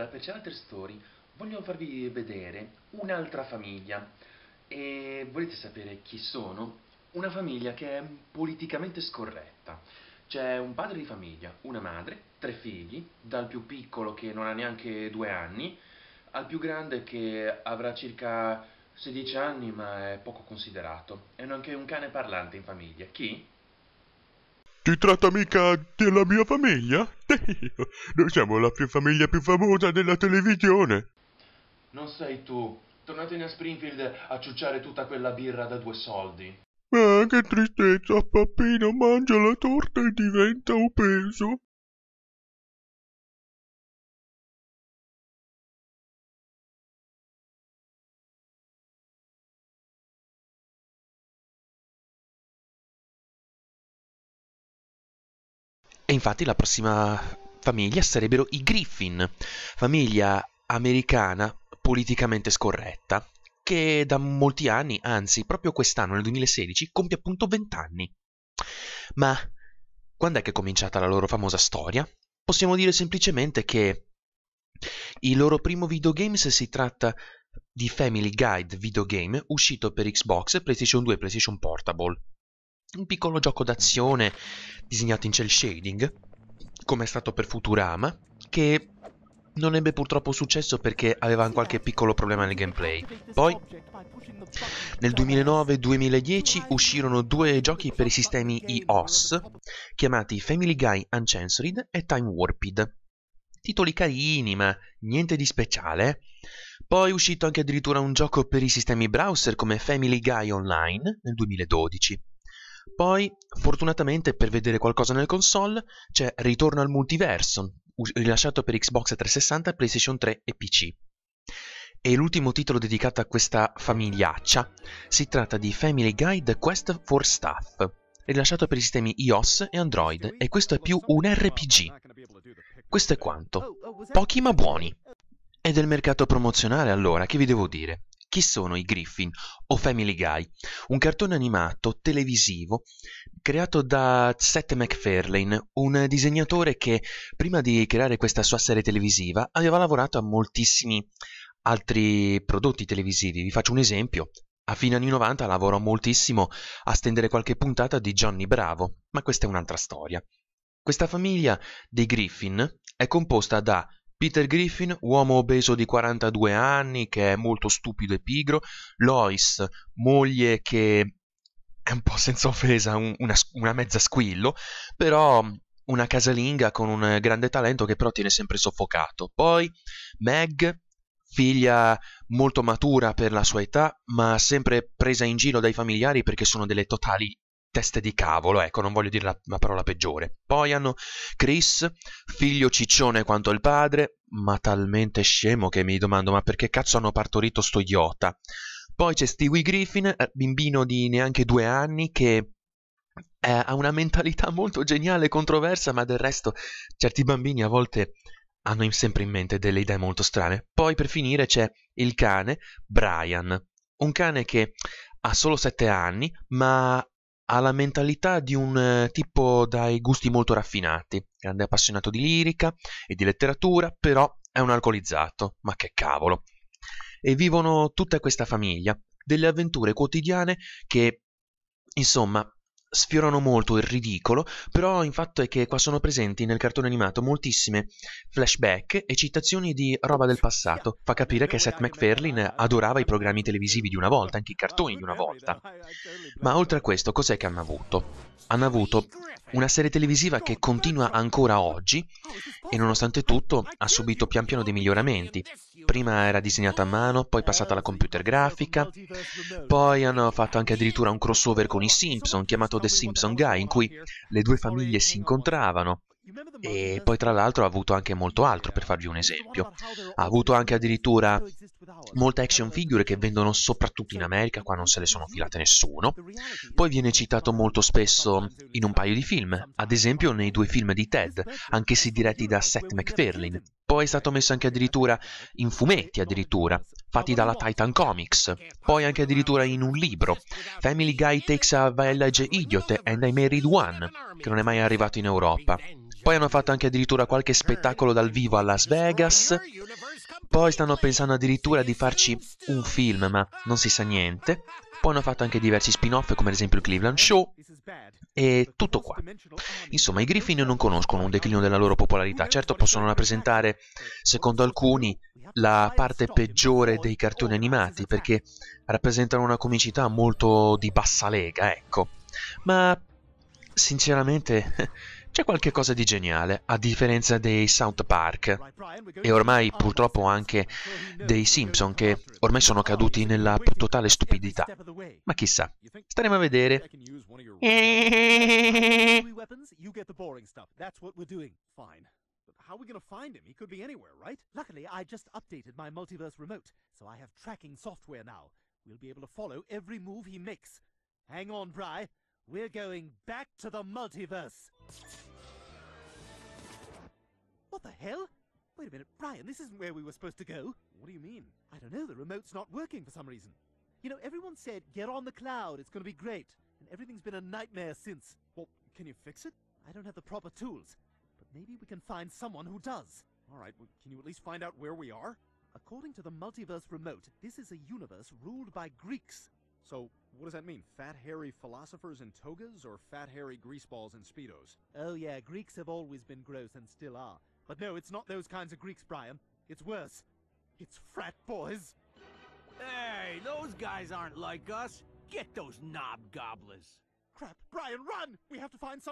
Allora, per Charter Story voglio farvi vedere un'altra famiglia e volete sapere chi sono? Una famiglia che è politicamente scorretta. C'è un padre di famiglia, una madre, tre figli, dal più piccolo che non ha neanche due anni, al più grande che avrà circa 16 anni ma è poco considerato. E anche un cane parlante in famiglia. Chi? Ti tratta mica della mia famiglia? Io, noi siamo la più famiglia più famosa della televisione. Non sei tu. Tornatene a Springfield a ciucciare tutta quella birra da due soldi. Ah, che tristezza, Pappino mangia la torta e diventa obeso. E infatti la prossima famiglia sarebbero i Griffin, famiglia americana politicamente scorretta, che da molti anni, anzi proprio quest'anno, nel 2016, compie appunto 20 anni. Ma quando è che è cominciata la loro famosa storia? Possiamo dire semplicemente che il loro primo videogames si tratta di Family Guide Videogame uscito per Xbox, PlayStation 2 e PlayStation Portable un piccolo gioco d'azione disegnato in cel shading, come è stato per Futurama, che non ebbe purtroppo successo perché aveva qualche piccolo problema nel gameplay. Poi, nel 2009-2010 uscirono due giochi per i sistemi iOS, chiamati Family Guy Uncensored e Time Warped. Titoli carini, ma niente di speciale. Poi è uscito anche addirittura un gioco per i sistemi browser come Family Guy Online nel 2012. Poi, fortunatamente, per vedere qualcosa nel console, c'è Ritorno al Multiverso, rilasciato per Xbox 360, PlayStation 3 e PC. E l'ultimo titolo dedicato a questa famigliaccia si tratta di Family Guide Quest for Staff, rilasciato per i sistemi iOS e Android, e questo è più un RPG. Questo è quanto. Pochi ma buoni. E del mercato promozionale allora, che vi devo dire? Chi sono i Griffin o Family Guy, un cartone animato televisivo creato da Seth MacFarlane, un disegnatore che prima di creare questa sua serie televisiva aveva lavorato a moltissimi altri prodotti televisivi. Vi faccio un esempio. A fine anni 90 lavorò moltissimo a stendere qualche puntata di Johnny Bravo, ma questa è un'altra storia. Questa famiglia dei Griffin è composta da Peter Griffin, uomo obeso di 42 anni che è molto stupido e pigro, Lois, moglie che è un po' senza offesa, un, una, una mezza squillo, però una casalinga con un grande talento che però tiene sempre soffocato. Poi Meg, figlia molto matura per la sua età, ma sempre presa in giro dai familiari perché sono delle totali teste di cavolo, ecco, non voglio dire la, la parola peggiore. Poi hanno Chris, figlio ciccione quanto il padre, ma talmente scemo che mi domando ma perché cazzo hanno partorito sto idiota. Poi c'è Stewie Griffin, eh, bimbino di neanche due anni, che eh, ha una mentalità molto geniale e controversa, ma del resto certi bambini a volte hanno sempre in mente delle idee molto strane. Poi per finire c'è il cane Brian, un cane che ha solo sette anni, ma ha la mentalità di un eh, tipo dai gusti molto raffinati, grande appassionato di lirica e di letteratura, però è un alcolizzato, ma che cavolo. E vivono tutta questa famiglia delle avventure quotidiane che, insomma, sfiorano molto il ridicolo, però il fatto è che qua sono presenti nel cartone animato moltissime flashback e citazioni di roba del passato. Fa capire che Seth MacFarlane adorava i programmi televisivi di una volta, anche i cartoni di una volta. Ma oltre a questo, cos'è che hanno avuto? Hanno avuto una serie televisiva che continua ancora oggi e nonostante tutto ha subito pian piano dei miglioramenti. Prima era disegnata a mano, poi passata alla computer grafica, poi hanno fatto anche addirittura un crossover con i Simpson chiamato The Simpson Guy in cui le due famiglie si incontravano e poi tra l'altro ha avuto anche molto altro per farvi un esempio. Ha avuto anche addirittura molte action figure che vendono soprattutto in America, qua non se le sono filate nessuno. Poi viene citato molto spesso in un paio di film, ad esempio nei due film di Ted, anch'essi diretti da Seth MacFarlane. Poi è stato messo anche addirittura in fumetti, addirittura, fatti dalla Titan Comics. Poi anche addirittura in un libro, Family Guy Takes a Village Idiot and I Married One, che non è mai arrivato in Europa. Poi hanno fatto anche addirittura qualche spettacolo dal vivo a Las Vegas. Poi stanno pensando addirittura di farci un film, ma non si sa niente. Poi hanno fatto anche diversi spin-off, come ad esempio il Cleveland Show, e tutto qua. Insomma, i Griffin non conoscono un declino della loro popolarità. Certo, possono rappresentare, secondo alcuni, la parte peggiore dei cartoni animati, perché rappresentano una comicità molto di bassa lega, ecco. Ma, sinceramente, c'è qualche cosa di geniale, a differenza dei South Park e ormai purtroppo anche dei Simpson che ormai sono caduti nella totale stupidità. Ma chissà, staremo a vedere. How are we gonna find him? He could be anywhere, right? Luckily, I just updated my multiverse remote, so I have tracking software now. We'll be able to follow every move he makes. Hang on, Bry. We're going back to the multiverse! What the hell? Wait a minute, Brian, this isn't where we were supposed to go. What do you mean? I don't know, the remote's not working for some reason. You know, everyone said, get on the cloud, it's gonna be great. And everything's been a nightmare since. Well, can you fix it? I don't have the proper tools. But maybe we can find someone who does. Alright, well, can you at least find out where we are? According to the multiverse remote, this is a universe ruled by Greeks. So, what does that mean? Fat, hairy philosophers in togas or fat, hairy greaseballs in speedos? Oh yeah, Greeks have always been gross and still are. But no, it's not those kinds of Greeks, Brian. It's worse. It's frat boys. Hey, those guys aren't like us. Get those knob gobblers. Crap, Brian, run! We have to find some...